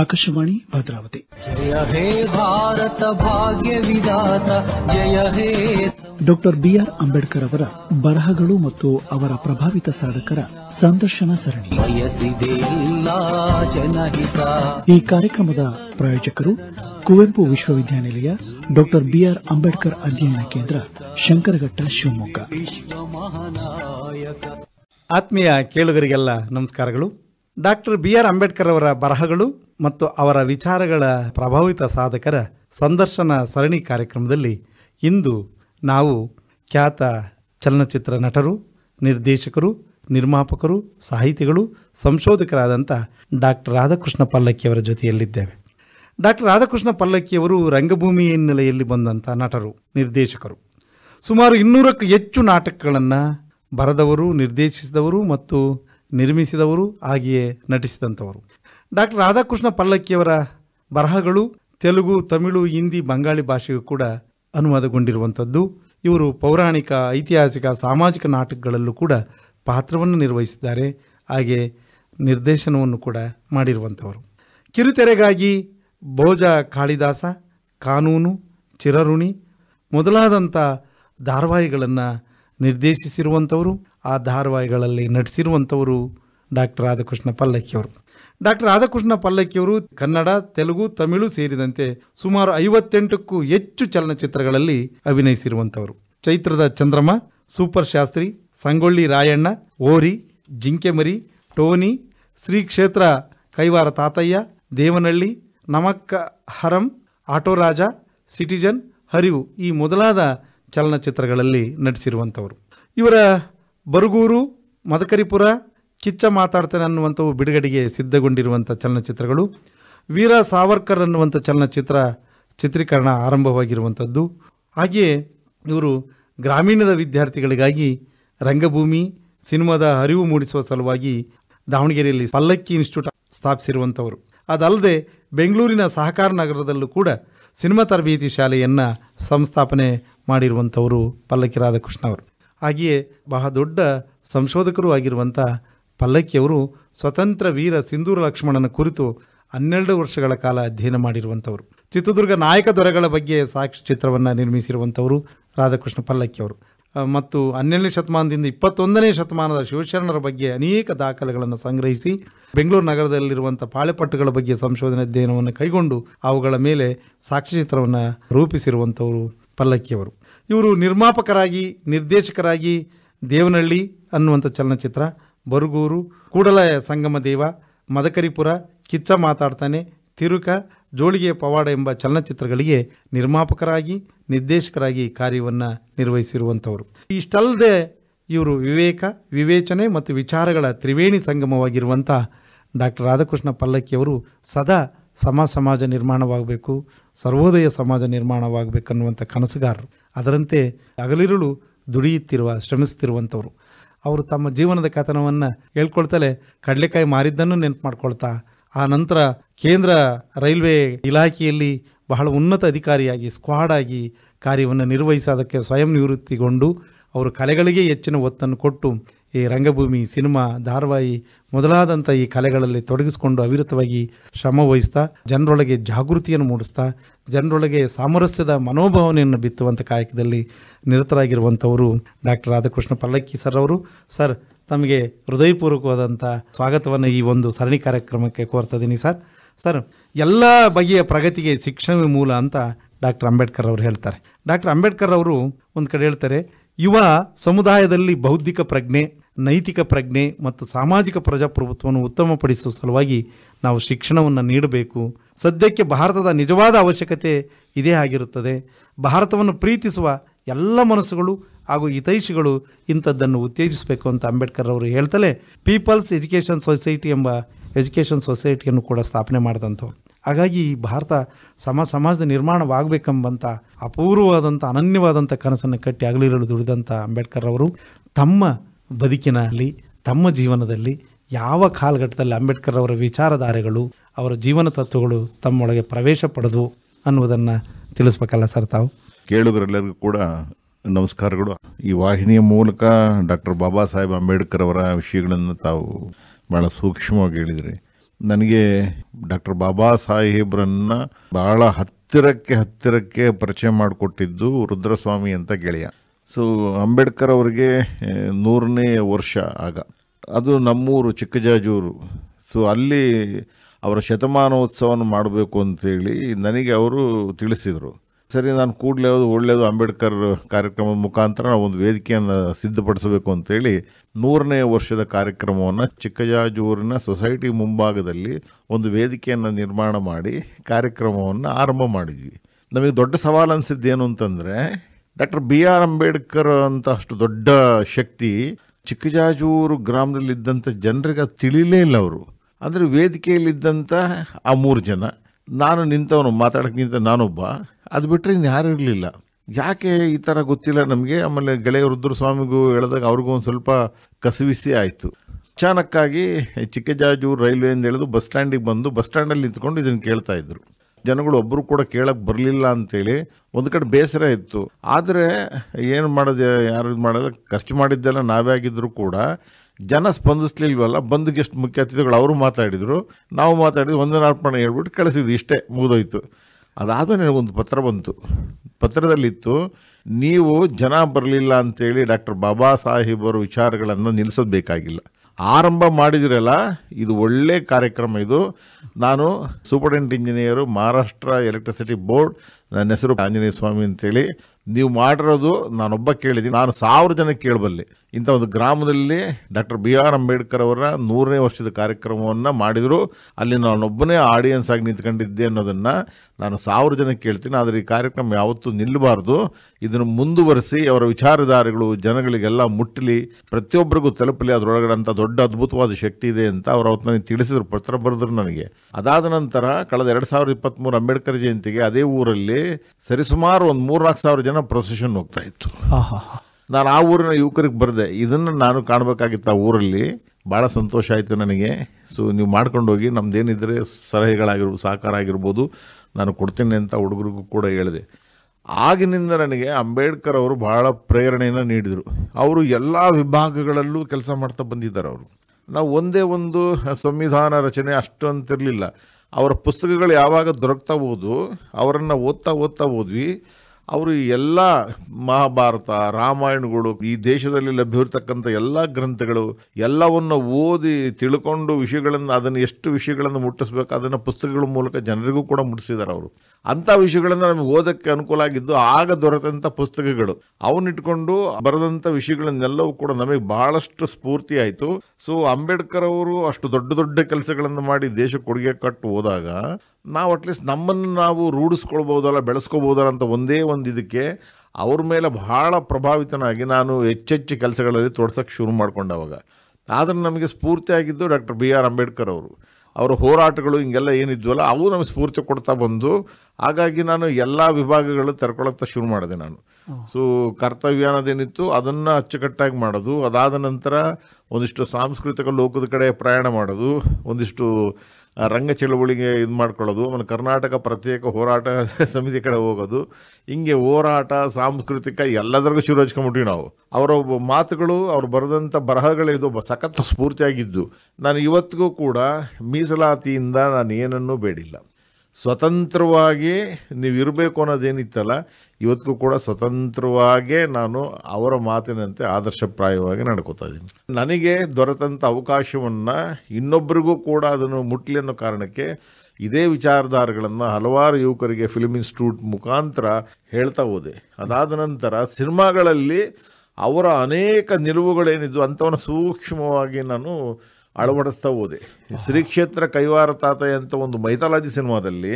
ಆಕಾಶವಾಣಿ ಭದ್ರಾವತಿ ಜಯ ಹೇ ಭಾರತ ಭಾಗ್ಯ ವಿಧಾತ ಜಯ ಹೇ ಡಾಕ್ಟರ್ ಬಿಆರ್ ಅಂಬೇಡ್ಕರ್ ಅವರ ಬರಹಗಳು ಮತ್ತು ಅವರ ಪ್ರಭಾವಿತ ಸಾಧಕರ ಸಂದರ್ಶನ ಸರಣಿ ಈ ಕಾರ್ಯಕ್ರಮದ ಪ್ರಾಯೋಜಕರು ಕುವೆಂಪು ವಿಶ್ವವಿದ್ಯಾನಿಲಯ ಡಾಕ್ಟರ್ ಬಿಆರ್ ಅಂಬೇಡ್ಕರ್ ಅಧ್ಯಯನ ಕೇಂದ್ರ ಶಂಕರಘಟ್ಟ ಶಿವಮೊಗ್ಗ ಆತ್ಮೀಯ ಕೇಳುಗರಿಗೆಲ್ಲ ನಮಸ್ಕಾರಗಳು ಡಾಕ್ಟರ್ ಬಿ ಆರ್ ಅಂಬೇಡ್ಕರ್ ಅವರ ಬರಹಗಳು ಮತ್ತು ಅವರ ವಿಚಾರಗಳ ಪ್ರಭಾವಿತ ಸಾಧಕರ ಸಂದರ್ಶನ ಸರಣಿ ಕಾರ್ಯಕ್ರಮದಲ್ಲಿ ಇಂದು ನಾವು ಖ್ಯಾತ ಚಲನಚಿತ್ರ ನಟರು ನಿರ್ದೇಶಕರು ನಿರ್ಮಾಪಕರು ಸಾಹಿತಿಗಳು ಸಂಶೋಧಕರಾದಂಥ ಡಾಕ್ಟರ್ ರಾಧಾಕೃಷ್ಣ ಪಲ್ಲಕ್ಕಿಯವರ ಜೊತೆಯಲ್ಲಿದ್ದೇವೆ ಡಾಕ್ಟರ್ ರಾಧಾಕೃಷ್ಣ ಪಲ್ಲಕ್ಕಿಯವರು ರಂಗಭೂಮಿ ಹಿನ್ನೆಲೆಯಲ್ಲಿ ಬಂದಂಥ ನಟರು ನಿರ್ದೇಶಕರು ಸುಮಾರು ಇನ್ನೂರಕ್ಕೂ ಹೆಚ್ಚು ನಾಟಕಗಳನ್ನು ಬರೆದವರು ನಿರ್ದೇಶಿಸಿದವರು ಮತ್ತು ನಿರ್ಮಿಸಿದವರು ಹಾಗೆಯೇ ನಟಿಸಿದಂಥವರು ಡಾಕ್ಟರ್ ರಾಧಾಕೃಷ್ಣ ಪಲ್ಲಕ್ಕಿಯವರ ಬರಹಗಳು ತೆಲುಗು ತಮಿಳು ಹಿಂದಿ ಬಂಗಾಳಿ ಭಾಷೆಗೂ ಕೂಡ ಅನುವಾದಗೊಂಡಿರುವಂಥದ್ದು ಇವರು ಪೌರಾಣಿಕ ಐತಿಹಾಸಿಕ ಸಾಮಾಜಿಕ ನಾಟಕಗಳಲ್ಲೂ ಕೂಡ ಪಾತ್ರವನ್ನು ನಿರ್ವಹಿಸಿದ್ದಾರೆ ಹಾಗೆ ನಿರ್ದೇಶನವನ್ನು ಕೂಡ ಮಾಡಿರುವಂಥವರು ಕಿರುತೆರೆಗಾಗಿ ಭೋಜ ಕಾಳಿದಾಸ ಕಾನೂನು ಚಿರಋಣಿ ಮೊದಲಾದಂಥ ಧಾರಾವಾಹಿಗಳನ್ನು ನಿರ್ದೇಶಿಸಿರುವಂಥವರು ಆ ಧಾರಾವಾಹಿಗಳಲ್ಲಿ ನಟಿಸಿರುವಂಥವರು ಡಾಕ್ಟರ್ ರಾಧಾಕೃಷ್ಣ ಪಲ್ಲಕ್ಕಿಯವರು ಡಾಕ್ಟರ್ ರಾಧಾಕೃಷ್ಣ ಪಲ್ಲಕ್ಕಿಯವರು ಕನ್ನಡ ತೆಲುಗು ತಮಿಳು ಸೇರಿದಂತೆ ಸುಮಾರು ಐವತ್ತೆಂಟಕ್ಕೂ ಹೆಚ್ಚು ಚಲನಚಿತ್ರಗಳಲ್ಲಿ ಅಭಿನಯಿಸಿರುವಂಥವರು ಚೈತ್ರದ ಚಂದ್ರಮ ಸೂಪರ್ ಶಾಸ್ತ್ರಿ ಸಂಗೊಳ್ಳಿ ರಾಯಣ್ಣ ಓರಿ ಜಿಂಕೆಮರಿ Tony Shri Kshetra Kaivara Thathayya Devanahalli Namak Haram auto Raja citizen ಹರಿವು ಈ ಮೊದಲಾದ ಚಲನಚಿತ್ರಗಳಲ್ಲಿ ನಟಿಸಿರುವಂಥವರು ಇವರ ಬರುಗೂರು ಮದಕರಿಪುರ ಕಿಚ್ಚ ಮಾತಾಡ್ತಾನೆ ಅನ್ನುವಂಥವು ಬಿಡುಗಡೆಗೆ ಸಿದ್ಧಗೊಂಡಿರುವಂಥ ಚಲನಚಿತ್ರಗಳು ವೀರ ಸಾವರ್ಕರ್ ಅನ್ನುವಂಥ ಚಲನಚಿತ್ರ ಚಿತ್ರೀಕರಣ ಆರಂಭವಾಗಿರುವಂಥದ್ದು ಹಾಗೆಯೇ ಇವರು ಗ್ರಾಮೀಣದ ವಿದ್ಯಾರ್ಥಿಗಳಿಗಾಗಿ ರಂಗಭೂಮಿ ಸಿನಿಮಾದ ಅರಿವು ಮೂಡಿಸುವ ಸಲುವಾಗಿ ದಾವಣಗೆರೆಯಲ್ಲಿ ಪಲ್ಲಕ್ಕಿ ಇನ್ಸ್ಟಿಟ್ಯೂಟ್ ಸ್ಥಾಪಿಸಿರುವಂಥವರು ಅದಲ್ಲದೆ ಬೆಂಗಳೂರಿನ ಸಹಕಾರ ನಗರದಲ್ಲೂ ಕೂಡ ಸಿನಿಮಾ ತರಬೇತಿ ಶಾಲೆಯನ್ನು ಸಂಸ್ಥಾಪನೆ ಮಾಡಿರುವಂಥವರು ಪಲ್ಲಕ್ಕಿ ರಾಧಾಕೃಷ್ಣ ಅವರು ಹಾಗೆಯೇ ಬಹಳ ದೊಡ್ಡ ಸಂಶೋಧಕರೂ ಆಗಿರುವಂಥ ಪಲ್ಲಕ್ಕಿಯವರು ಸ್ವತಂತ್ರ ವೀರ ಸಿಂಧೂರ ಲಕ್ಷ್ಮಣನ ಕುರಿತು ಹನ್ನೆರಡು ವರ್ಷಗಳ ಕಾಲ ಅಧ್ಯಯನ ಮಾಡಿರುವಂಥವರು ಚಿತ್ರದುರ್ಗ ನಾಯಕ ದೊರೆಗಳ ಬಗ್ಗೆ ಸಾಕ್ಷಿ ಚಿತ್ರವನ್ನು ನಿರ್ಮಿಸಿರುವಂಥವರು ರಾಧಾಕೃಷ್ಣ ಪಲ್ಲಕ್ಕಿಯವರು ಮತ್ತು ಹನ್ನೆರಡನೇ ಶತಮಾನದಿಂದ ಇಪ್ಪತ್ತೊಂದನೇ ಶತಮಾನದ ಶಿವಶರಣರ ಬಗ್ಗೆ ಅನೇಕ ದಾಖಲೆಗಳನ್ನು ಸಂಗ್ರಹಿಸಿ ಬೆಂಗಳೂರು ನಗರದಲ್ಲಿರುವಂಥ ಪಾಳೆಪಟ್ಟುಗಳ ಬಗ್ಗೆ ಸಂಶೋಧನೆ ಅಧ್ಯಯನವನ್ನು ಕೈಗೊಂಡು ಅವುಗಳ ಮೇಲೆ ಸಾಕ್ಷ್ಯಚಿತ್ರವನ್ನು ರೂಪಿಸಿರುವಂಥವರು ಪಲ್ಲಕ್ಕಿಯವರು ಇವರು ನಿರ್ಮಾಪಕರಾಗಿ ನಿರ್ದೇಶಕರಾಗಿ ದೇವನಹಳ್ಳಿ ಅನ್ನುವಂಥ ಚಲನಚಿತ್ರ ಬರುಗೂರು ಕೂಡಲ ಸಂಗಮ ದೇವ ಮದಕರಿಪುರ ಕಿಚ್ಚ ಮಾತಾಡ್ತಾನೆ ತಿರುಕ ಜೋಳಿಗೆ ಪವಾಡ ಎಂಬ ಚಲನಚಿತ್ರಗಳಿಗೆ ನಿರ್ಮಾಪಕರಾಗಿ ನಿರ್ದೇಶಕರಾಗಿ ಕಾರ್ಯವನ್ನು ನಿರ್ವಹಿಸಿರುವಂಥವರು ಇಷ್ಟಲ್ಲದೆ ಇವರು ವಿವೇಕ ವಿವೇಚನೆ ಮತ್ತು ವಿಚಾರಗಳ ತ್ರಿವೇಣಿ ಸಂಗಮವಾಗಿರುವಂಥ ಡಾಕ್ಟರ್ ರಾಧಾಕೃಷ್ಣ ಪಲ್ಲಕ್ಕಿಯವರು ಸದಾ ಸಮ ಸಮಾಜ ನಿರ್ಮಾಣವಾಗಬೇಕು ಸರ್ವೋದಯ ಸಮಾಜ ನಿರ್ಮಾಣವಾಗಬೇಕನ್ನುವಂಥ ಕನಸುಗಾರರು ಅದರಂತೆ ಹಗಲಿರುಳು ದುಡಿಯುತ್ತಿರುವ ಶ್ರಮಿಸುತ್ತಿರುವಂಥವ್ರು ಅವರು ತಮ್ಮ ಜೀವನದ ಕಥನವನ್ನು ಹೇಳ್ಕೊಳ್ತಲೇ ಕಡಲೆಕಾಯಿ ಮಾರಿದ್ದನ್ನು ನೆನಪು ಮಾಡ್ಕೊಳ್ತಾ ಆ ನಂತರ ಕೇಂದ್ರ ರೈಲ್ವೆ ಇಲಾಖೆಯಲ್ಲಿ ಬಹಳ ಉನ್ನತ ಅಧಿಕಾರಿಯಾಗಿ ಸ್ಕ್ವಾಡ್ ಆಗಿ ಕಾರ್ಯವನ್ನು ನಿರ್ವಹಿಸೋದಕ್ಕೆ ಸ್ವಯಂ ನಿವೃತ್ತಿಗೊಂಡು ಅವರು ಕಲೆಗಳಿಗೆ ಹೆಚ್ಚಿನ ಒತ್ತನ್ನು ಕೊಟ್ಟು ಈ ರಂಗಭೂಮಿ ಸಿನಿಮಾ ಧಾರಾವಾಹಿ ಮೊದಲಾದಂಥ ಈ ಕಲೆಗಳಲ್ಲಿ ತೊಡಗಿಸಿಕೊಂಡು ಅವಿರತವಾಗಿ ಶ್ರಮ ವಹಿಸ್ತಾ ಜನರೊಳಗೆ ಜಾಗೃತಿಯನ್ನು ಮೂಡಿಸ್ತಾ ಜನರೊಳಗೆ ಸಾಮರಸ್ಯದ ಮನೋಭಾವನೆಯನ್ನು ಬಿತ್ತುವಂಥ ಕಾಯಕದಲ್ಲಿ ನಿರತರಾಗಿರುವಂಥವರು ಡಾಕ್ಟರ್ ರಾಧಾಕೃಷ್ಣ ಪಲ್ಲಕ್ಕಿ ಸರ್ ಅವರು ಸರ್ ತಮಗೆ ಹೃದಯಪೂರ್ವಕವಾದಂಥ ಸ್ವಾಗತವನ್ನು ಈ ಒಂದು ಸರಣಿ ಕಾರ್ಯಕ್ರಮಕ್ಕೆ ಕೋರ್ತಿದ್ದೀನಿ ಸರ್ ಸರ್ ಎಲ್ಲ ಬಗೆಯ ಪ್ರಗತಿಗೆ ಶಿಕ್ಷಣವೇ ಮೂಲ ಅಂತ ಡಾಕ್ಟರ್ ಅಂಬೇಡ್ಕರ್ ಅವರು ಹೇಳ್ತಾರೆ ಡಾಕ್ಟರ್ ಅಂಬೇಡ್ಕರ್ ಅವರು ಒಂದು ಕಡೆ ಹೇಳ್ತಾರೆ ಯುವ ಸಮುದಾಯದಲ್ಲಿ ಬೌದ್ಧಿಕ ಪ್ರಜ್ಞೆ ನೈತಿಕ ಪ್ರಜ್ಞೆ ಮತ್ತು ಸಾಮಾಜಿಕ ಪ್ರಜಾಪ್ರಭುತ್ವವನ್ನು ಉತ್ತಮಪಡಿಸುವ ಸಲುವಾಗಿ ನಾವು ಶಿಕ್ಷಣವನ್ನು ನೀಡಬೇಕು ಸದ್ಯಕ್ಕೆ ಭಾರತದ ನಿಜವಾದ ಅವಶ್ಯಕತೆ ಇದೇ ಆಗಿರುತ್ತದೆ ಭಾರತವನ್ನು ಪ್ರೀತಿಸುವ ಎಲ್ಲ ಮನಸ್ಸುಗಳು ಹಾಗೂ ಹಿತೈಷಿಗಳು ಇಂಥದ್ದನ್ನು ಉತ್ತೇಜಿಸಬೇಕು ಅಂತ ಅಂಬೇಡ್ಕರ್ ಅವರು ಹೇಳ್ತಲೇ ಪೀಪಲ್ಸ್ ಎಜುಕೇಷನ್ ಸೊಸೈಟಿ ಎಂಬ ಎಜುಕೇಷನ್ ಸೊಸೈಟಿಯನ್ನು ಕೂಡ ಸ್ಥಾಪನೆ ಮಾಡಿದಂಥವ್ರು ಹಾಗಾಗಿ ಈ ಭಾರತ ಸಮ ಸಮಾಜದ ನಿರ್ಮಾಣವಾಗಬೇಕೆಂಬಂಥ ಅಪೂರ್ವವಾದಂಥ ಅನನ್ಯವಾದಂಥ ಕನಸನ್ನು ಕಟ್ಟಿ ಅಗಲಿರಲು ದುಡಿದಂಥ ಅಂಬೇಡ್ಕರ್ ಅವರು ತಮ್ಮ ಬದುಕಿನಲ್ಲಿ ತಮ್ಮ ಜೀವನದಲ್ಲಿ ಯಾವ ಕಾಲಘಟ್ಟದಲ್ಲಿ ಅಂಬೇಡ್ಕರ್ ಅವರ ವಿಚಾರಧಾರೆಗಳು ಅವರ ಜೀವನ ತತ್ವಗಳು ತಮ್ಮೊಳಗೆ ಪ್ರವೇಶ ಪಡೆದು ಅನ್ನುವುದನ್ನು ತಿಳಿಸ್ಬೇಕಲ್ಲ ಸರ್ ತಾವು ಕೇಳುಗರೆಲ್ಲರಿಗೂ ಕೂಡ ನಮಸ್ಕಾರಗಳು ಈ ವಾಹಿನಿಯ ಮೂಲಕ ಡಾಕ್ಟರ್ ಬಾಬಾ ಸಾಹೇಬ್ ಅಂಬೇಡ್ಕರ್ ಅವರ ವಿಷಯಗಳನ್ನು ತಾವು ಭಾಳ ಸೂಕ್ಷ್ಮವಾಗಿ ಹೇಳಿದ್ರಿ ನನಗೆ ಡಾಕ್ಟರ್ ಬಾಬಾ ಸಾಹೇಬ್ರನ್ನ ಬಹಳ ಹತ್ತಿರಕ್ಕೆ ಹತ್ತಿರಕ್ಕೆ ಪರಿಚಯ ಮಾಡಿಕೊಟ್ಟಿದ್ದು ರುದ್ರಸ್ವಾಮಿ ಅಂತ ಗೆಳೆಯ ಸೊ ಅಂಬೇಡ್ಕರ್ ಅವರಿಗೆ ನೂರನೇ ವರ್ಷ ಆಗ ಅದು ನಮ್ಮೂರು ಚಿಕ್ಕಜಾಜೂರು ಸೊ ಅಲ್ಲಿ ಅವರ ಶತಮಾನೋತ್ಸವವನ್ನು ಮಾಡಬೇಕು ಅಂತೇಳಿ ನನಗೆ ಅವರು ತಿಳಿಸಿದರು ಸರಿ ನಾನು ಕೂಡಲೇ ಅದು ಒಳ್ಳೆಯದು ಅಂಬೇಡ್ಕರ್ ಕಾರ್ಯಕ್ರಮದ ಮುಖಾಂತರ ನಾವು ಒಂದು ವೇದಿಕೆಯನ್ನು ಸಿದ್ಧಪಡಿಸಬೇಕು ಅಂತೇಳಿ ನೂರನೇ ವರ್ಷದ ಕಾರ್ಯಕ್ರಮವನ್ನು ಚಿಕ್ಕಜಾಜೂರಿನ ಸೊಸೈಟಿ ಮುಂಭಾಗದಲ್ಲಿ ಒಂದು ವೇದಿಕೆಯನ್ನು ನಿರ್ಮಾಣ ಮಾಡಿ ಕಾರ್ಯಕ್ರಮವನ್ನು ಆರಂಭ ಮಾಡಿದ್ವಿ ನಮಗೆ ದೊಡ್ಡ ಸವಾಲು ಅನಿಸಿದ್ದೇನು ಏನು ಅಂತಂದರೆ ಡಾಕ್ಟರ್ ಬಿ ಆರ್ ಅಂಬೇಡ್ಕರ್ ಅಂತ ಅಷ್ಟು ದೊಡ್ಡ ಶಕ್ತಿ ಚಿಕ್ಕಜಾಜೂರು ಗ್ರಾಮದಲ್ಲಿದ್ದಂಥ ಜನರಿಗೆ ಅದು ತಿಳಿಲೇ ಇಲ್ಲ ಅವರು ಅಂದರೆ ವೇದಿಕೆಯಲ್ಲಿದ್ದಂಥ ಆ ಮೂರು ಜನ ನಾನು ನಿಂತವನು ಮಾತಾಡೋಕ್ಕೆ ನಿಂತ ನಾನೊಬ್ಬ ಅದು ಬಿಟ್ಟರೆ ಇನ್ನು ಯಾರು ಇರಲಿಲ್ಲ ಯಾಕೆ ಈ ಥರ ಗೊತ್ತಿಲ್ಲ ನಮಗೆ ಆಮೇಲೆ ಗೆಳೆಯ ಸ್ವಾಮಿಗೂ ಹೇಳಿದಾಗ ಅವ್ರಿಗೂ ಒಂದು ಸ್ವಲ್ಪ ಕಸಿವಿಸಿ ಆಯಿತು ಅಚಾನಕ್ಕಾಗಿ ಚಿಕ್ಕಜಾಜೂರು ರೈಲ್ವೆ ಅಂತ ಹೇಳಿದು ಬಸ್ ಸ್ಟ್ಯಾಂಡಿಗೆ ಬಂದು ಬಸ್ ಸ್ಟ್ಯಾಂಡಲ್ಲಿ ನಿಂತ್ಕೊಂಡು ಇದನ್ನು ಕೇಳ್ತಾಯಿದ್ರು ಜನಗಳು ಒಬ್ಬರು ಕೂಡ ಕೇಳಕ್ಕೆ ಬರಲಿಲ್ಲ ಅಂತೇಳಿ ಒಂದು ಕಡೆ ಬೇಸರ ಇತ್ತು ಆದರೆ ಏನು ಮಾಡೋದು ಯಾರು ಇದು ಮಾಡೋದು ಖರ್ಚು ಮಾಡಿದ್ದೆಲ್ಲ ನಾವೇ ಆಗಿದ್ದರೂ ಕೂಡ ಜನ ಸ್ಪಂದಿಸ್ಲಿಲ್ವಲ್ಲ ಬಂದ್ಗೆ ಎಷ್ಟು ಮುಖ್ಯ ಅತಿಥಿಗಳು ಅವರು ಮಾತಾಡಿದರು ನಾವು ಮಾತಾಡಿದ್ವಿ ಒಂದನಾರ್ಪಣೆ ಹೇಳ್ಬಿಟ್ಟು ಕಳಿಸಿದ್ವಿ ಇಷ್ಟೇ ಮುಗಿದೋಯ್ತು ಅದಾದ ನನಗೊಂದು ಪತ್ರ ಬಂತು ಪತ್ರದಲ್ಲಿತ್ತು ನೀವು ಜನ ಬರಲಿಲ್ಲ ಅಂತೇಳಿ ಡಾಕ್ಟರ್ ಬಾಬಾ ಸಾಹೇಬರ ವಿಚಾರಗಳನ್ನು ನಿಲ್ಲಿಸೋದು ಆರಂಭ ಮಾಡಿದಿರಲ್ಲ ಇದು ಒಳ್ಳೆ ಕಾರ್ಯಕ್ರಮ ಇದು ನಾನು superintendent engineer Maharashtra electricity board ನನ್ನ ಹೆಸರು ಆಂಜನೇಯ ಸ್ವಾಮಿ ಅಂತೇಳಿ ನೀವು ಮಾಡಿರೋದು ನಾನೊಬ್ಬ ಕೇಳಿದ್ದೀನಿ ನಾನು ಸಾವಿರ ಜನಕ್ಕೆ ಕೇಳಬಲ್ಲೆ ಇಂಥ ಒಂದು ಗ್ರಾಮದಲ್ಲಿ ಡಾಕ್ಟರ್ ಬಿ ಆರ್ ಅಂಬೇಡ್ಕರ್ ಅವರ ನೂರನೇ ವರ್ಷದ ಕಾರ್ಯಕ್ರಮವನ್ನು ಮಾಡಿದರು ಅಲ್ಲಿ ನಾನೊಬ್ಬನೇ ಆಡಿಯನ್ಸ್ ಆಗಿ ನಿಂತ್ಕೊಂಡಿದ್ದೆ ಅನ್ನೋದನ್ನು ನಾನು ಸಾವಿರ ಜನಕ್ಕೆ ಕೇಳ್ತೀನಿ ಆದರೆ ಈ ಕಾರ್ಯಕ್ರಮ ಯಾವತ್ತೂ ನಿಲ್ಲಬಾರ್ದು ಇದನ್ನು ಮುಂದುವರಿಸಿ ಅವರ ವಿಚಾರಧಾರೆಗಳು ಜನಗಳಿಗೆಲ್ಲ ಮುಟ್ಟಲಿ ಪ್ರತಿಯೊಬ್ಬರಿಗೂ ತಲುಪಲಿ ಅದರೊಳಗಡೆ ಅಂತ ದೊಡ್ಡ ಅದ್ಭುತವಾದ ಶಕ್ತಿ ಇದೆ ಅಂತ ಅವರು ಅವತ್ತು ನನಗೆ ತಿಳಿಸಿದ್ರು ಪತ್ರ ಬರೆದ್ರು ನನಗೆ ಅದಾದ ನಂತರ ಕಳೆದ ಎರಡು ಸಾವಿರದ ಇಪ್ಪತ್ತ್ಮೂರು ಅಂಬೇಡ್ಕರ್ ಜಯಂತಿಗೆ ಅದೇ ಊರಲ್ಲಿ ಸರಿಸುಮಾರು ಒಂದು ಮೂರ್ನಾಲ್ಕು ಸಾವಿರ ಜನ ಪ್ರೊಸೆಷನ್ ಹೋಗ್ತಾ ಇತ್ತು ನಾನು ಆ ಊರಿನ ಯುವಕರಿಗೆ ಬರೆದೆ ಇದನ್ನು ನಾನು ಕಾಣಬೇಕಾಗಿತ್ತು ಆ ಊರಲ್ಲಿ ಭಾಳ ಸಂತೋಷ ಆಯಿತು ನನಗೆ ಸೊ ನೀವು ಮಾಡ್ಕೊಂಡೋಗಿ ನಮ್ದೇನಿದ್ರೆ ಸಲಹೆಗಳಾಗಿರ್ಬೋದು ಸಹಕಾರ ಆಗಿರ್ಬೋದು ನಾನು ಕೊಡ್ತೀನಿ ಅಂತ ಹುಡುಗರಿಗೂ ಕೂಡ ಹೇಳಿದೆ ಆಗಿನಿಂದ ನನಗೆ ಅಂಬೇಡ್ಕರ್ ಅವರು ಭಾಳ ಪ್ರೇರಣೆಯನ್ನು ನೀಡಿದರು ಅವರು ಎಲ್ಲ ವಿಭಾಗಗಳಲ್ಲೂ ಕೆಲಸ ಮಾಡ್ತಾ ಬಂದಿದ್ದಾರೆ ಅವರು ನಾವು ಒಂದೇ ಒಂದು ಸಂವಿಧಾನ ರಚನೆ ಅಷ್ಟು ಅಂತಿರಲಿಲ್ಲ ಅವರ ಪುಸ್ತಕಗಳು ಯಾವಾಗ ದೊರಕ್ತಾ ಹೋದು ಅವರನ್ನು ಓದ್ತಾ ಓದ್ತಾ ಹೋದ್ವಿ ಅವರು ಎಲ್ಲ ಮಹಾಭಾರತ ರಾಮಾಯಣಗಳು ಈ ದೇಶದಲ್ಲಿ ಲಭ್ಯವಿರತಕ್ಕಂಥ ಎಲ್ಲ ಗ್ರಂಥಗಳು ಎಲ್ಲವನ್ನು ಓದಿ ತಿಳ್ಕೊಂಡು ವಿಷಯಗಳನ್ನು ಅದನ್ನು ಎಷ್ಟು ವಿಷಯಗಳನ್ನು ಮುಟ್ಟಿಸ್ಬೇಕು ಅದನ್ನು ಪುಸ್ತಕಗಳ ಮೂಲಕ ಜನರಿಗೂ ಕೂಡ ಮುಟ್ಟಿಸಿದ್ದಾರೆ ಅವರು ಅಂಥ ವಿಷಯಗಳನ್ನು ನಮಗೆ ಓದಕ್ಕೆ ಅನುಕೂಲ ಆಗಿದ್ದು ಆಗ ದೊರೆತಂಥ ಪುಸ್ತಕಗಳು ಅವನ್ನಿಟ್ಕೊಂಡು ಬರೆದಂಥ ವಿಷಯಗಳನ್ನೆಲ್ಲವೂ ಕೂಡ ನಮಗೆ ಬಹಳಷ್ಟು ಸ್ಫೂರ್ತಿ ಆಯಿತು ಸೊ ಅಂಬೇಡ್ಕರ್ ಅವರು ಅಷ್ಟು ದೊಡ್ಡ ದೊಡ್ಡ ಕೆಲಸಗಳನ್ನು ಮಾಡಿ ದೇಶಕ್ಕೆ ಕೊಡುಗೆ ಕಟ್ಟು ಹೋದಾಗ ನಾವು ಅಟ್ಲೀಸ್ಟ್ ನಮ್ಮನ್ನು ನಾವು ರೂಢಿಸ್ಕೊಳ್ಬೋದಲ್ಲ ಬೆಳೆಸ್ಕೊಬೋದಲ್ಲ ಅಂತ ಒಂದೇ ಒಂದು ಇದಕ್ಕೆ ಅವ್ರ ಮೇಲೆ ಬಹಳ ಪ್ರಭಾವಿತನಾಗಿ ನಾನು ಹೆಚ್ಚೆಚ್ಚು ಕೆಲಸಗಳಲ್ಲಿ ತೋರ್ಸೋಕ್ಕೆ ಶುರು ಮಾಡಿಕೊಂಡೆ ಅವಾಗ ಆದರೆ ನಮಗೆ ಸ್ಫೂರ್ತಿಯಾಗಿದ್ದು ಡಾಕ್ಟರ್ ಬಿ ಆರ್ ಅಂಬೇಡ್ಕರ್ ಅವರು ಅವರ ಹೋರಾಟಗಳು ಹಿಂಗೆಲ್ಲ ಏನಿದ್ವಲ್ಲ ಅವು ನಮಗೆ ಸ್ಫೂರ್ತಿ ಕೊಡ್ತಾ ಬಂದು ಹಾಗಾಗಿ ನಾನು ಎಲ್ಲ ವಿಭಾಗಗಳು ತೆರ್ಕೊಳ್ಳೋಕ್ಕೆ ಶುರು ಮಾಡಿದೆ ನಾನು ಸೊ ಕರ್ತವ್ಯ ಅನ್ನೋದೇನಿತ್ತು ಅದನ್ನು ಅಚ್ಚುಕಟ್ಟಾಗಿ ಮಾಡೋದು ಅದಾದ ನಂತರ ಒಂದಿಷ್ಟು ಸಾಂಸ್ಕೃತಿಕ ಲೋಕದ ಕಡೆ ಪ್ರಯಾಣ ಮಾಡೋದು ಒಂದಿಷ್ಟು ರಂಗ ಚಳುವಳಿಗೆ ಇದು ಮಾಡ್ಕೊಳ್ಳೋದು ಆಮೇಲೆ ಕರ್ನಾಟಕ ಪ್ರತ್ಯೇಕ ಹೋರಾಟ ಸಮಿತಿ ಕಡೆ ಹೋಗೋದು ಹಿಂಗೆ ಹೋರಾಟ ಸಾಂಸ್ಕೃತಿಕ ಎಲ್ಲದರಿಗೂ ಶುರು ಹಚ್ಕೊಂಬಿಟ್ವಿ ನಾವು ಅವರ ಮಾತುಗಳು ಅವ್ರು ಬರೆದಂಥ ಬರಹಗಳಿದು ಸಖತ್ ಸ್ಫೂರ್ತಿಯಾಗಿದ್ದು ನಾನು ಇವತ್ತಿಗೂ ಕೂಡ ಮೀಸಲಾತಿಯಿಂದ ನಾನು ಏನನ್ನೂ ಬೇಡಿಲ್ಲ ಸ್ವತಂತ್ರವಾಗಿ ನೀವು ಇರಬೇಕು ಅನ್ನೋದೇನಿತ್ತಲ್ಲ ಇವತ್ತಿಗೂ ಕೂಡ ಸ್ವತಂತ್ರವಾಗೇ ನಾನು ಅವರ ಮಾತಿನಂತೆ ಆದರ್ಶಪ್ರಾಯವಾಗಿ ನಡ್ಕೋತಾ ಇದ್ದೀನಿ ನನಗೆ ದೊರೆತಂಥ ಅವಕಾಶವನ್ನು ಇನ್ನೊಬ್ಬರಿಗೂ ಕೂಡ ಅದನ್ನು ಮುಟ್ಲಿ ಅನ್ನೋ ಕಾರಣಕ್ಕೆ ಇದೇ ವಿಚಾರಧಾರೆಗಳನ್ನು ಹಲವಾರು ಯುವಕರಿಗೆ ಫಿಲ್ಮ್ ಇನ್ಸ್ಟಿಟ್ಯೂಟ್ ಮುಖಾಂತರ ಹೇಳ್ತಾ ಹೋದೆ ಅದಾದ ನಂತರ ಸಿನಿಮಾಗಳಲ್ಲಿ ಅವರ ಅನೇಕ ನಿಲುವುಗಳೇನಿದ್ದು ಅಂಥವನ್ನು ಸೂಕ್ಷ್ಮವಾಗಿ ನಾನು ಅಳವಡಿಸ್ತಾ ಹೋದೆ ಶ್ರೀ ಕ್ಷೇತ್ರ ಕೈವಾರ ತಾತ ಅಂತ ಒಂದು ಮೈಥಾಲಜಿ ಸಿನಿಮಾದಲ್ಲಿ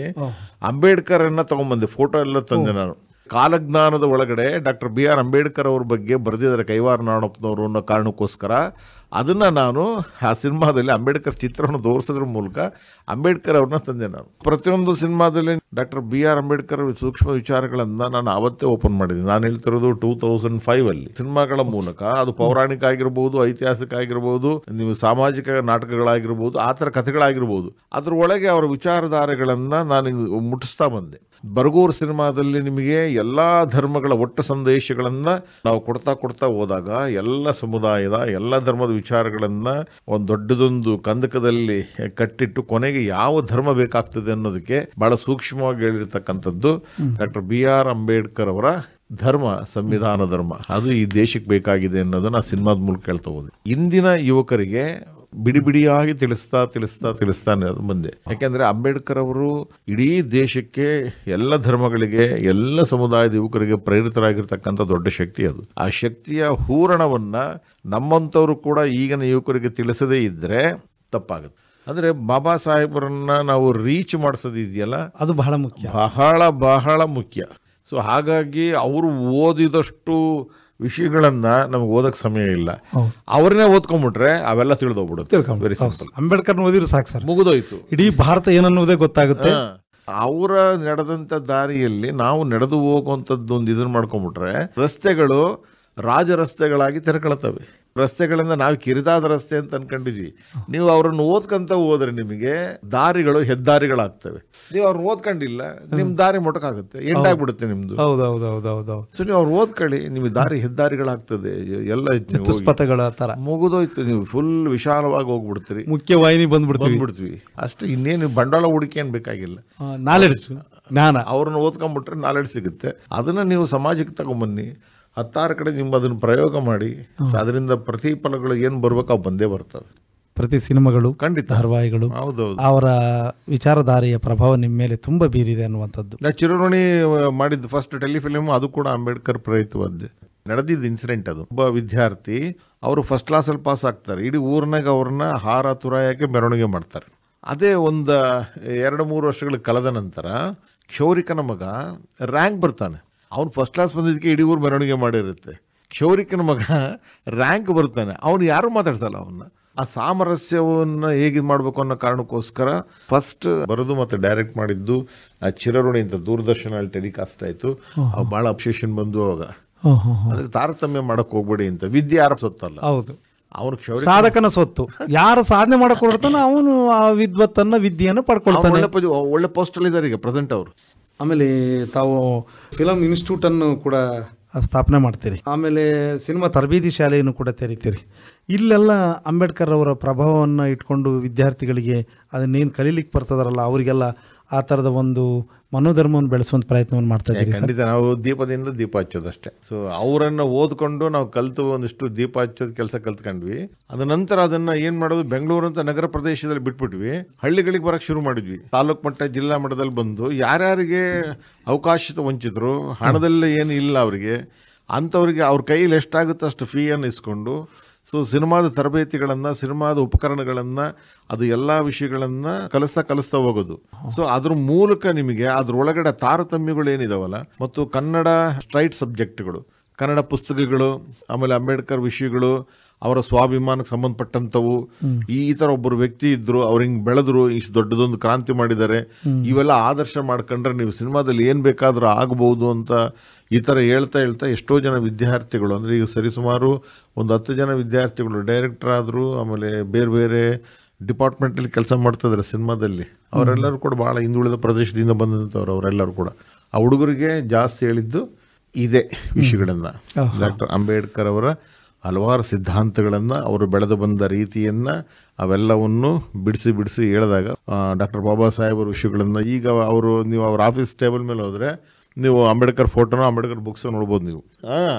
ಅಂಬೇಡ್ಕರ್ ಅನ್ನ ತಗೊಂಡ್ಬಂದೆ ಫೋಟೋ ಎಲ್ಲ ತಂದೆ ನಾನು ಕಾಲಜ್ಞಾನದ ಒಳಗಡೆ ಡಾಕ್ಟರ್ ಬಿ ಆರ್ ಅಂಬೇಡ್ಕರ್ ಅವ್ರ ಬಗ್ಗೆ ಬರೆದಿದ್ದಾರೆ ಕೈವಾರ ನಾಡಪ್ಪನವರು ಅನ್ನೋ ಕಾರಣಕ್ಕೋಸ್ಕರ ಅದನ್ನು ನಾನು ಆ ಸಿನಿಮಾದಲ್ಲಿ ಅಂಬೇಡ್ಕರ್ ಚಿತ್ರವನ್ನು ತೋರಿಸೋದ್ರ ಮೂಲಕ ಅಂಬೇಡ್ಕರ್ ಅವ್ರನ್ನ ತಂದೆ ನಾನು ಪ್ರತಿಯೊಂದು ಸಿನಿಮಾದಲ್ಲಿ ಡಾಕ್ಟರ್ ಬಿ ಆರ್ ಅಂಬೇಡ್ಕರ್ ಸೂಕ್ಷ್ಮ ವಿಚಾರಗಳನ್ನು ನಾನು ಆವತ್ತೇ ಓಪನ್ ಮಾಡಿದ್ದೀನಿ ನಾನು ಹೇಳ್ತಿರೋದು ಟೂ ತೌಸಂಡ್ ಅಲ್ಲಿ ಸಿನಿಮಾಗಳ ಮೂಲಕ ಅದು ಪೌರಾಣಿಕ ಆಗಿರ್ಬೋದು ಐತಿಹಾಸಿಕ ಆಗಿರ್ಬೋದು ನೀವು ಸಾಮಾಜಿಕ ನಾಟಕಗಳಾಗಿರ್ಬೋದು ಆ ಥರ ಕಥೆಗಳಾಗಿರ್ಬೋದು ಅದ್ರ ಒಳಗೆ ಅವರ ವಿಚಾರಧಾರೆಗಳನ್ನು ನಾನು ಮುಟ್ಟಿಸ್ತಾ ಬಂದೆ ಬರಗೂರು ಸಿನಿಮಾದಲ್ಲಿ ನಿಮಗೆ ಎಲ್ಲ ಧರ್ಮಗಳ ಒಟ್ಟು ಸಂದೇಶಗಳನ್ನು ನಾವು ಕೊಡ್ತಾ ಕೊಡ್ತಾ ಹೋದಾಗ ಎಲ್ಲ ಸಮುದಾಯದ ಎಲ್ಲ ಧರ್ಮದ ವಿಚಾರಗಳನ್ನು ಒಂದು ದೊಡ್ಡದೊಂದು ಕಂದಕದಲ್ಲಿ ಕಟ್ಟಿಟ್ಟು ಕೊನೆಗೆ ಯಾವ ಧರ್ಮ ಬೇಕಾಗ್ತದೆ ಅನ್ನೋದಕ್ಕೆ ಬಹಳ ಸೂಕ್ಷ್ಮವಾಗಿ ಹೇಳಿರ್ತಕ್ಕಂಥದ್ದು ಡಾಕ್ಟರ್ ಬಿ ಆರ್ ಅಂಬೇಡ್ಕರ್ ಅವರ ಧರ್ಮ ಸಂವಿಧಾನ ಧರ್ಮ ಅದು ಈ ದೇಶಕ್ಕೆ ಬೇಕಾಗಿದೆ ಅನ್ನೋದನ್ನ ಸಿನಿಮಾದ ಮೂಲಕ ಹೇಳ್ತಾ ಹೋದ್ವಿ ಇಂದಿನ ಯುವಕರಿಗೆ ಬಿಡಿ ಬಿಡಿಯಾಗಿ ತಿಳಿಸ್ತಾ ತಿಳಿಸ್ತಾ ತಿಳಿಸ್ತಾ ಮುಂದೆ ಯಾಕೆಂದ್ರೆ ಅಂಬೇಡ್ಕರ್ ಅವರು ಇಡೀ ದೇಶಕ್ಕೆ ಎಲ್ಲ ಧರ್ಮಗಳಿಗೆ ಎಲ್ಲ ಸಮುದಾಯದ ಯುವಕರಿಗೆ ಪ್ರೇರಿತರಾಗಿರ್ತಕ್ಕಂಥ ದೊಡ್ಡ ಶಕ್ತಿ ಅದು ಆ ಶಕ್ತಿಯ ಹೂರಣವನ್ನ ನಮ್ಮಂಥವರು ಕೂಡ ಈಗಿನ ಯುವಕರಿಗೆ ತಿಳಿಸದೇ ಇದ್ದರೆ ತಪ್ಪಾಗುತ್ತೆ ಅಂದ್ರೆ ಬಾಬಾ ಸಾಹೇಬರನ್ನ ನಾವು ರೀಚ್ ಮಾಡಿಸೋದಿದೆಯಲ್ಲ ಅದು ಬಹಳ ಮುಖ್ಯ ಬಹಳ ಬಹಳ ಮುಖ್ಯ ಸೊ ಹಾಗಾಗಿ ಅವರು ಓದಿದಷ್ಟು ವಿಷಯಗಳನ್ನು ನಮ್ಗೆ ಓದಕ್ಕೆ ಸಮಯ ಇಲ್ಲ ಅವ್ರನ್ನೇ ಓದ್ಕೊಂಡ್ಬಿಟ್ರೆ ಅವೆಲ್ಲ ತಿಳಿದೋಗ್ಬಿಡುತ್ತೆ ಅಂಬೇಡ್ಕರ್ ಓದಿದ್ರು ಸಾಕು ಸರ್ ಮುಗಿದೋಯ್ತು ಇಡೀ ಭಾರತ ಏನನ್ನೋದೇ ಗೊತ್ತಾಗುತ್ತೆ ಅವರ ನಡೆದಂತ ದಾರಿಯಲ್ಲಿ ನಾವು ನಡೆದು ಹೋಗುವಂಥದ್ದು ಒಂದು ಇದನ್ನ ಮಾಡ್ಕೊಂಡ್ಬಿಟ್ರೆ ರಸ್ತೆಗಳು ರಾಜ ರಸ್ತೆಗಳಾಗಿ ರಸ್ತೆಗಳಿಂದ ನಾವು ಕಿರಿದಾದ ರಸ್ತೆ ಅಂತ ಅನ್ಕೊಂಡಿದ್ವಿ ನೀವು ಅವ್ರನ್ನ ಓದ್ಕೊಂತ ಹೋದ್ರೆ ನಿಮಗೆ ದಾರಿಗಳು ಹೆದ್ದಾರಿಗಳಾಗ್ತವೆ ನೀವು ಅವ್ರು ಓದ್ಕೊಂಡಿಲ್ಲ ನಿಮ್ ದಾರಿ ಮೊಟಕಾಗುತ್ತೆ ಎಂಡಾಗ್ಬಿಡುತ್ತೆ ನಿಮ್ದು ಸೊ ನೀವು ಅವ್ರು ಓದ್ಕೊಳ್ಳಿ ನಿಮ್ಗೆ ದಾರಿ ಹೆದ್ದಾರಿಗಳಾಗ್ತದೆ ಎಲ್ಲ ತರ ಮುಗಿದೋಯ್ತು ನೀವು ಫುಲ್ ವಿಶಾಲವಾಗಿ ಹೋಗ್ಬಿಡ್ತೀರಿ ಮುಖ್ಯ ವಾಹಿನಿ ಬಂದ್ಬಿಡ್ತೀವಿ ಅಷ್ಟೇ ಅಷ್ಟು ಇನ್ನೇನು ಬಂಡವಾಳ ಹೂಡಿಕೆ ಏನ್ ಬೇಕಾಗಿಲ್ಲ ನಾಲೆಡ್ಜ್ ಅವ್ರನ್ನ ಓದ್ಕೊಂಡ್ಬಿಟ್ರೆ ನಾಲೆಡ್ಜ್ ಸಿಗುತ್ತೆ ಅದನ್ನ ನೀವು ಸಮಾಜಕ್ಕೆ ತಗೊಂಬನ್ನಿ ಹತ್ತಾರು ಕಡೆ ನಿಮ್ಮ ಅದನ್ನು ಪ್ರಯೋಗ ಮಾಡಿ ಅದರಿಂದ ಪ್ರತಿಫಲಗಳು ಏನು ಬರಬೇಕು ಅವು ಬಂದೇ ಬರ್ತವೆ ಪ್ರತಿ ಸಿನಿಮಾಗಳು ಖಂಡಿತ ಧಾರವಾಹಿಗಳು ಹೌದೌದು ಅವರ ವಿಚಾರಧಾರೆಯ ಪ್ರಭಾವ ನಿಮ್ಮ ಮೇಲೆ ತುಂಬ ಬೀರಿದೆ ಅನ್ನುವಂಥದ್ದು ಚಿರೋಣಿ ಮಾಡಿದ್ದು ಫಸ್ಟ್ ಟೆಲಿಫಿಲಮ್ ಅದು ಕೂಡ ಅಂಬೇಡ್ಕರ್ ಪ್ರೇರಿತವಾದ್ದೆ ನಡೆದಿದ್ದು ಇನ್ಸಿಡೆಂಟ್ ಅದು ಒಬ್ಬ ವಿದ್ಯಾರ್ಥಿ ಅವರು ಫಸ್ಟ್ ಕ್ಲಾಸಲ್ಲಿ ಪಾಸ್ ಆಗ್ತಾರೆ ಇಡೀ ಊರ್ನಾಗ ಅವ್ರನ್ನ ಹಾರ ತುರಾಯಕ್ಕೆ ಮೆರವಣಿಗೆ ಮಾಡ್ತಾರೆ ಅದೇ ಒಂದು ಎರಡು ಮೂರು ವರ್ಷಗಳ ಕಳೆದ ನಂತರ ಕ್ಷೌರಿಕನ ಮಗ ರ್ಯಾಂಕ್ ಬರ್ತಾನೆ ಅವನು ಫಸ್ಟ್ ಕ್ಲಾಸ್ ಬಂದಿದ್ದಕ್ಕೆ ಇಡೀ ಊರು ಮೆರವಣಿಗೆ ಮಾಡಿರುತ್ತೆ ಕ್ಷೌರಿಕನ ಮಗ ರ್ಯಾಂಕ್ ಬರ್ತಾನೆ ಅವನು ಯಾರು ಮಾತಾಡ್ಸಲ್ಲ ಅವನ್ನ ಆ ಸಾಮರಸ್ಯವನ್ನು ಹೇಗೆ ಮಾಡಬೇಕು ಅನ್ನೋ ಕಾರಣಕ್ಕೋಸ್ಕರ ಫಸ್ಟ್ ಬರೋದು ಮತ್ತು ಡೈರೆಕ್ಟ್ ಮಾಡಿದ್ದು ಆ ಚಿರರುಣಿ ಅಂತ ದೂರದರ್ಶನಲ್ಲಿ ಟೆಲಿಕಾಸ್ಟ್ ಆಯಿತು ಅವು ಭಾಳ ಅಬ್ಸೆಷನ್ ಬಂದು ಅವಾಗ ಅದಕ್ಕೆ ತಾರತಮ್ಯ ಮಾಡಕ್ಕೆ ಹೋಗ್ಬೇಡಿ ಅಂತ ವಿದ್ಯೆ ಯಾರ ಸೊತ್ತಲ್ಲ ಹೌದು ಅವನು ಸಾಧಕನ ಸೊತ್ತು ಯಾರು ಸಾಧನೆ ಮಾಡಕ್ ಅವನು ಆ ವಿದ್ವತ್ತನ್ನ ವಿದ್ಯೆಯನ್ನು ಪಡ್ಕೊಳ್ತಾನೆ ಒಳ್ಳೆ ಒಳ್ಳೆ ಪೋಸ್ಟಲ್ಲಿ ಈಗ ಪ್ರೆಸೆಂಟ್ ಅವರು ಆಮೇಲೆ ತಾವು ಫಿಲಮ್ ಇನ್ಸ್ಟಿಟ್ಯೂಟನ್ನು ಕೂಡ ಸ್ಥಾಪನೆ ಮಾಡ್ತೀರಿ ಆಮೇಲೆ ಸಿನಿಮಾ ತರಬೇತಿ ಶಾಲೆಯನ್ನು ಕೂಡ ತೆರಿತೀರಿ ಇಲ್ಲೆಲ್ಲ ಅಂಬೇಡ್ಕರ್ ಅವರ ಪ್ರಭಾವವನ್ನು ಇಟ್ಕೊಂಡು ವಿದ್ಯಾರ್ಥಿಗಳಿಗೆ ಅದನ್ನೇನು ಕಲೀಲಿಕ್ಕೆ ಬರ್ತದಾರಲ್ಲ ಅವರಿಗೆಲ್ಲ ಆ ಥರದ ಒಂದು ಮನೋಧರ್ಮವನ್ನು ಬೆಳೆಸುವಂಥ ಪ್ರಯತ್ನವನ್ನು ಮಾಡ್ತಾ ಇದ್ದೀವಿ ಖಂಡಿತ ನಾವು ದೀಪದಿಂದ ದೀಪ ಹಚ್ಚೋದಷ್ಟೇ ಸೊ ಅವರನ್ನು ಓದ್ಕೊಂಡು ನಾವು ಕಲ್ತು ಒಂದಿಷ್ಟು ದೀಪ ಹಚ್ಚೋದು ಕೆಲಸ ಕಲ್ತ್ಕೊಂಡ್ವಿ ಅದ ನಂತರ ಅದನ್ನು ಏನು ಮಾಡೋದು ಬೆಂಗಳೂರು ಅಂತ ನಗರ ಪ್ರದೇಶದಲ್ಲಿ ಬಿಟ್ಬಿಟ್ವಿ ಹಳ್ಳಿಗಳಿಗೆ ಬರೋಕ್ಕೆ ಶುರು ಮಾಡಿದ್ವಿ ತಾಲೂಕು ಮಟ್ಟ ಜಿಲ್ಲಾ ಮಟ್ಟದಲ್ಲಿ ಬಂದು ಯಾರ್ಯಾರಿಗೆ ಅವಕಾಶ ವಂಚಿತರು ಹಣದಲ್ಲಿ ಏನು ಇಲ್ಲ ಅವರಿಗೆ ಅಂಥವ್ರಿಗೆ ಅವ್ರ ಕೈಯಲ್ಲಿ ಎಷ್ಟಾಗುತ್ತೋ ಅಷ್ಟು ಫೀಯನ್ನು ಇಸ್ಕೊಂಡು ಸೊ ಸಿನಿಮಾದ ತರಬೇತಿಗಳನ್ನು ಸಿನಿಮಾದ ಉಪಕರಣಗಳನ್ನು ಅದು ಎಲ್ಲ ವಿಷಯಗಳನ್ನು ಕಲಿಸ್ತಾ ಕಲಿಸ್ತಾ ಹೋಗೋದು ಸೊ ಅದ್ರ ಮೂಲಕ ನಿಮಗೆ ಅದ್ರೊಳಗಡೆ ತಾರತಮ್ಯಗಳು ಏನಿದಾವಲ್ಲ ಮತ್ತು ಕನ್ನಡ ಸ್ಟ್ರೈಟ್ ಸಬ್ಜೆಕ್ಟ್ಗಳು ಕನ್ನಡ ಪುಸ್ತಕಗಳು ಆಮೇಲೆ ಅಂಬೇಡ್ಕರ್ ವಿಷಯಗಳು ಅವರ ಸ್ವಾಭಿಮಾನಕ್ಕೆ ಸಂಬಂಧಪಟ್ಟಂಥವು ಈ ಥರ ಒಬ್ಬರು ವ್ಯಕ್ತಿ ಇದ್ದರು ಅವ್ರು ಹಿಂಗೆ ಬೆಳೆದ್ರು ಇಷ್ಟು ದೊಡ್ಡದೊಂದು ಕ್ರಾಂತಿ ಮಾಡಿದ್ದಾರೆ ಇವೆಲ್ಲ ಆದರ್ಶ ಮಾಡ್ಕೊಂಡ್ರೆ ನೀವು ಸಿನಿಮಾದಲ್ಲಿ ಏನು ಬೇಕಾದರೂ ಆಗಬಹುದು ಅಂತ ಈ ಥರ ಹೇಳ್ತಾ ಹೇಳ್ತಾ ಎಷ್ಟೋ ಜನ ವಿದ್ಯಾರ್ಥಿಗಳು ಅಂದರೆ ಈಗ ಸರಿಸುಮಾರು ಒಂದು ಹತ್ತು ಜನ ವಿದ್ಯಾರ್ಥಿಗಳು ಡೈರೆಕ್ಟರ್ ಆದರೂ ಆಮೇಲೆ ಬೇರೆ ಬೇರೆ ಡಿಪಾರ್ಟ್ಮೆಂಟಲ್ಲಿ ಕೆಲಸ ಮಾಡ್ತಾಯಿದ್ದಾರೆ ಸಿನಿಮಾದಲ್ಲಿ ಅವರೆಲ್ಲರೂ ಕೂಡ ಭಾಳ ಹಿಂದುಳಿದ ಪ್ರದೇಶದಿಂದ ಬಂದಂಥವ್ರು ಅವರೆಲ್ಲರೂ ಕೂಡ ಆ ಹುಡುಗರಿಗೆ ಜಾಸ್ತಿ ಹೇಳಿದ್ದು ಇದೆ ವಿಷಯಗಳನ್ನು ಡಾಕ್ಟರ್ ಅಂಬೇಡ್ಕರ್ ಅವರ ಹಲವಾರು ಸಿದ್ಧಾಂತಗಳನ್ನು ಅವರು ಬೆಳೆದು ಬಂದ ರೀತಿಯನ್ನು ಅವೆಲ್ಲವನ್ನು ಬಿಡಿಸಿ ಬಿಡಿಸಿ ಹೇಳಿದಾಗ ಡಾಕ್ಟರ್ ಬಾಬಾ ಸಾಹೇಬರ ವಿಷಯಗಳನ್ನು ಈಗ ಅವರು ನೀವು ಅವ್ರ ಆಫೀಸ್ ಟೇಬಲ್ ಮೇಲೆ ಹೋದರೆ ನೀವು ಅಂಬೇಡ್ಕರ್ ಫೋಟೋನ ಅಂಬೇಡ್ಕರ್ ಬುಕ್ಸ್ ನೋಡ್ಬೋದು ನೀವು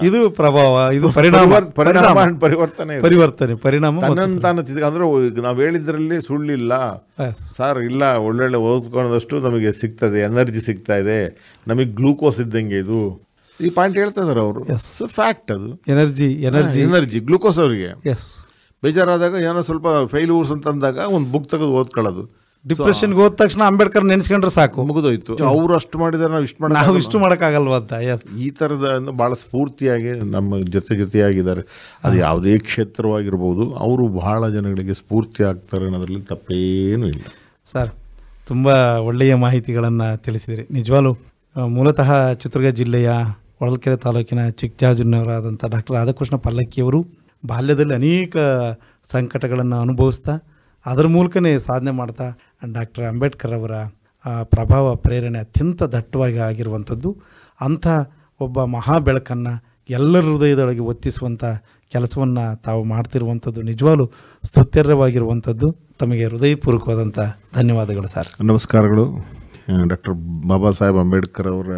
ಇದು ಪ್ರಭಾವ ಇದು ಪರಿಣಾಮ ಪರಿಣಾಮ ಪರಿವರ್ತನೆ ಪರಿವರ್ತನೆ ಪರಿಣಾಮ ಅಂದ್ರೆ ನಾವು ಹೇಳಿದ್ರಲ್ಲಿ ಸುಳ್ಳಿಲ್ಲ ಸರ್ ಇಲ್ಲ ಒಳ್ಳೊಳ್ಳೆ ಓದ್ಕೊಂಡಷ್ಟು ನಮಗೆ ಸಿಗ್ತದೆ ಎನರ್ಜಿ ಸಿಗ್ತಾ ಇದೆ ನಮಗೆ ಗ್ಲೂಕೋಸ್ ಇದ್ದಂಗೆ ಇದು ಈ ಪಾಯಿಂಟ್ ಹೇಳ್ತಾ ಇದಾರೆ ಅವರು ಫ್ಯಾಕ್ಟ್ ಅದು ಎನರ್ಜಿ ಎನರ್ಜಿ ಎನರ್ಜಿ ಗ್ಲೂಕೋಸ್ ಅವರಿಗೆ ಎಸ್ ಬೇಜಾರಾದಾಗ ಏನೋ ಸ್ವಲ್ಪ ಫೇಲ್ಯೂರ್ಸ್ ಅಂತಂದಾಗ ಒಂದು ಬುಕ್ ತೆಗೆದು ಓದ್ಕೊಳ್ಳೋದು ಡಿಪ್ರೆಷನ್ಗೆ ಹೋದ ತಕ್ಷಣ ಅಂಬೇಡ್ಕರ್ ನೆನೆಸ್ಕೊಂಡ್ರೆ ಸಾಕು ಮುಗಿದೋಯ್ತು ಅವ್ರು ಅಷ್ಟು ಮಾಡಿದ್ರೆ ನಾವು ಇಷ್ಟು ಮಾಡಿ ನಾವು ಇಷ್ಟು ಮಾಡೋಕ್ಕಾಗಲ್ವ ಅಂತ ಈ ಥರದ ಭಾಳ ಸ್ಫೂರ್ತಿಯಾಗಿ ನಮ್ಮ ಜೊತೆ ಜೊತೆಯಾಗಿದ್ದಾರೆ ಅದು ಯಾವುದೇ ಕ್ಷೇತ್ರವಾಗಿರ್ಬೋದು ಅವರು ಬಹಳ ಜನಗಳಿಗೆ ಸ್ಫೂರ್ತಿ ಆಗ್ತಾರೆ ಅನ್ನೋದ್ರಲ್ಲಿ ತಪ್ಪೇನೂ ಇಲ್ಲ ಸರ್ ತುಂಬ ಒಳ್ಳೆಯ ಮಾಹಿತಿಗಳನ್ನು ತಿಳಿಸಿದಿರಿ ನಿಜವಾಲು ಮೂಲತಃ ಚಿತ್ರದುರ್ಗ ಜಿಲ್ಲೆಯ ಹೊಳಲ್ಕೆರೆ ತಾಲೂಕಿನ ಚಿಕ್ಕಜಾಜನವರಾದಂಥ ಡಾಕ್ಟರ್ ರಾಧಾಕೃಷ್ಣ ಪಲ್ಲಕ್ಕಿಯವರು ಬಾಲ್ಯದಲ್ಲಿ ಅನೇಕ ಸಂಕಟಗಳನ್ನು ಅನುಭವಿಸ್ತಾ ಅದರ ಮೂಲಕನೇ ಸಾಧನೆ ಮಾಡ್ತಾ ಡಾಕ್ಟರ್ ಅಂಬೇಡ್ಕರ್ ಅವರ ಪ್ರಭಾವ ಪ್ರೇರಣೆ ಅತ್ಯಂತ ದಟ್ಟವಾಗಿ ಆಗಿರುವಂಥದ್ದು ಅಂಥ ಒಬ್ಬ ಮಹಾ ಬೆಳಕನ್ನು ಎಲ್ಲರ ಹೃದಯದೊಳಗೆ ಒತ್ತಿಸುವಂಥ ಕೆಲಸವನ್ನು ತಾವು ಮಾಡ್ತಿರುವಂಥದ್ದು ನಿಜವಾಗಲೂ ಸ್ತುತ್ಯರ್ಹವಾಗಿರುವಂಥದ್ದು ತಮಗೆ ಹೃದಯಪೂರ್ವಕವಾದಂಥ ಧನ್ಯವಾದಗಳು ಸರ್ ನಮಸ್ಕಾರಗಳು ಡಾಕ್ಟರ್ ಬಾಬಾ ಸಾಹೇಬ್ ಅಂಬೇಡ್ಕರ್ ಅವರ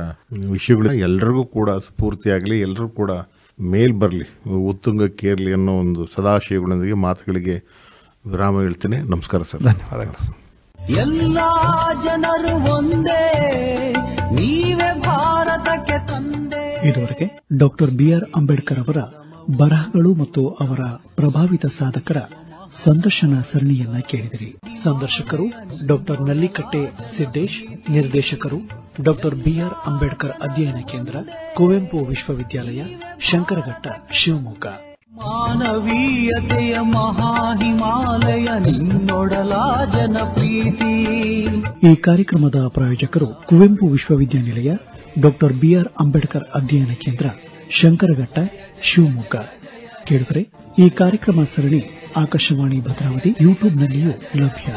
ವಿಷಯಗಳು ಎಲ್ರಿಗೂ ಕೂಡ ಸ್ಫೂರ್ತಿಯಾಗಲಿ ಎಲ್ಲರೂ ಕೂಡ ಮೇಲ್ ಬರಲಿ ಉತ್ತುಂಗಕ್ಕೇರಲಿ ಅನ್ನೋ ಒಂದು ಸದಾಶಯಗಳೊಂದಿಗೆ ಮಾತುಗಳಿಗೆ ವಿರಾಮ ಹೇಳ್ತೇನೆ ನಮಸ್ಕಾರ ಸರ್ ಧನ್ಯವಾದಗಳು ಸರ್ ಎಲ್ಲ ಜನರು ಒಂದೇ ನೀವೇ ಭಾರತಕ್ಕೆ ತಂದೆ ಇದುವರೆಗೆ ಡಾಕ್ಟರ್ ಬಿ ಆರ್ ಅಂಬೇಡ್ಕರ್ ಅವರ ಬರಹಗಳು ಮತ್ತು ಅವರ ಪ್ರಭಾವಿತ ಸಾಧಕರ ಸಂದರ್ಶನ ಸರಣಿಯನ್ನ ಕೇಳಿದಿರಿ ಸಂದರ್ಶಕರು ಡಾಕ್ಟರ್ ನಲ್ಲಿಕಟ್ಟೆ ಸಿದ್ದೇಶ್ ನಿರ್ದೇಶಕರು ಡಾಕ್ಟರ್ ಬಿಆರ್ ಅಂಬೇಡ್ಕರ್ ಅಧ್ಯಯನ ಕೇಂದ್ರ ಕುವೆಂಪು ವಿಶ್ವವಿದ್ಯಾಲಯ ಶಂಕರಘಟ್ಟ ಶಿವಮೊಗ್ಗ ಮಾನವೀಯತೆಯ ಹಿಮಾಲಯ ನಿನ್ನೊಡಲ ಜನಪ್ರೀತಿ ಈ ಕಾರ್ಯಕ್ರಮದ ಪ್ರಾಯೋಜಕರು ಕುವೆಂಪು ವಿಶ್ವವಿದ್ಯಾನಿಲಯ ಡಾಕ್ಟರ್ ಬಿಆರ್ ಅಂಬೇಡ್ಕರ್ ಅಧ್ಯಯನ ಕೇಂದ್ರ ಶಂಕರಘಟ್ಟ ಶಿವಮೊಗ್ಗ ಕೇಳಿದರೆ ಈ ಕಾರ್ಯಕ್ರಮ ಸರಣಿ ಆಕಾಶವಾಣಿ ಭದ್ರಾವತಿ ಯೂಟ್ಯೂಬ್ನಲ್ಲಿಯೂ ಲಭ್ಯ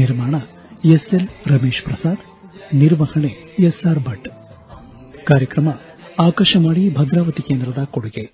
ನಿರ್ಮಾಣ ಎಸ್ಎಲ್ ರಮೇಶ್ ಪ್ರಸಾದ್ ನಿರ್ವಹಣೆ ಎಸ್ಆರ್ ಭಟ್ ಕಾರ್ಯಕ್ರಮ ಆಕಾಶವಾಣಿ ಭದ್ರಾವತಿ ಕೇಂದ್ರದ ಕೊಡುಗೆ